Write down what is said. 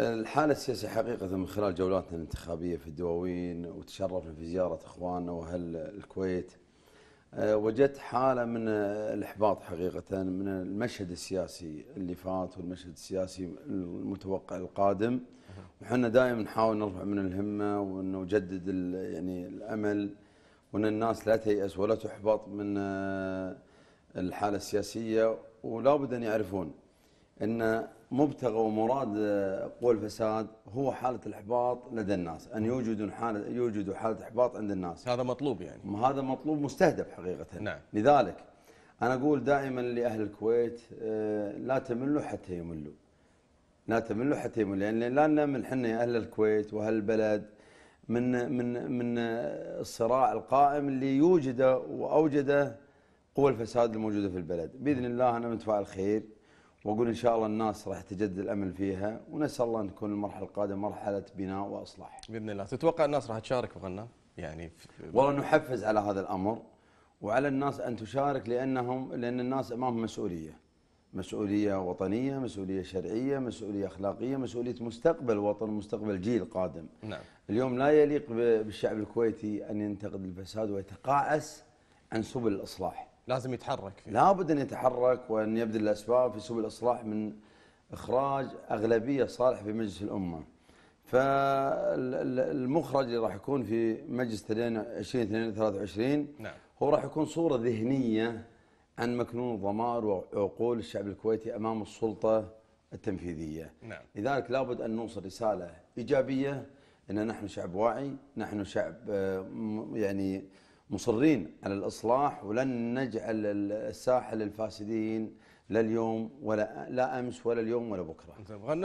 الحالة السياسية حقيقة من خلال جولاتنا الانتخابية في الدواوين وتشرفنا في زيارة إخواننا وأهل الكويت آه، وجدت حالة من الإحباط حقيقة من المشهد السياسي اللي فات والمشهد السياسي المتوقع القادم وحنا دائما نحاول نرفع من الهمة ونجدد نجدد يعني الأمل وأن الناس لا تيأس ولا تحبط من آه، الحالة السياسية ولا بد أن يعرفون أن مبتغى ومراد قوى الفساد هو حالة الإحباط لدى الناس أن يوجدوا حالة يوجدوا حالة إحباط عند الناس هذا مطلوب يعني هذا مطلوب مستهدف حقيقة نعم. لذلك أنا أقول دائما لأهل الكويت آه، لا تملوا حتى يملوا لا تملوا حتى يملوا يعني لا نمل احنا يا أهل الكويت وأهل البلد من من من الصراع القائم اللي يوجده وأوجده قوى الفساد الموجودة في البلد بإذن الله أنا متفائل خير واقول ان شاء الله الناس راح تجدد الامل فيها ونسال الله ان تكون المرحله القادمه مرحله بناء واصلاح. باذن الله، تتوقع الناس راح تشارك في غنام؟ يعني والله نحفز على هذا الامر وعلى الناس ان تشارك لانهم لان الناس امامهم مسؤوليه. مسؤوليه وطنيه، مسؤوليه شرعيه، مسؤوليه اخلاقيه، مسؤوليه مستقبل وطن، مستقبل جيل قادم. نعم. اليوم لا يليق بالشعب الكويتي ان ينتقد الفساد ويتقاعس عن سبل الاصلاح. لازم يتحرك فيه لابد ان يتحرك وان يبذل الاسباب في سبل الاصلاح من اخراج اغلبيه صالحه في مجلس الامه. فالمخرج اللي راح يكون في مجلس 20 23 نعم. هو راح يكون صوره ذهنيه عن مكنون الضمائر وعقول الشعب الكويتي امام السلطه التنفيذيه. نعم. لذلك لابد ان نوصل رساله ايجابيه ان نحن شعب واعي، نحن شعب آه، يعني مصرين على الإصلاح ولن نجعل الساحل الفاسدين لا اليوم ولا لا أمس ولا اليوم ولا بكرة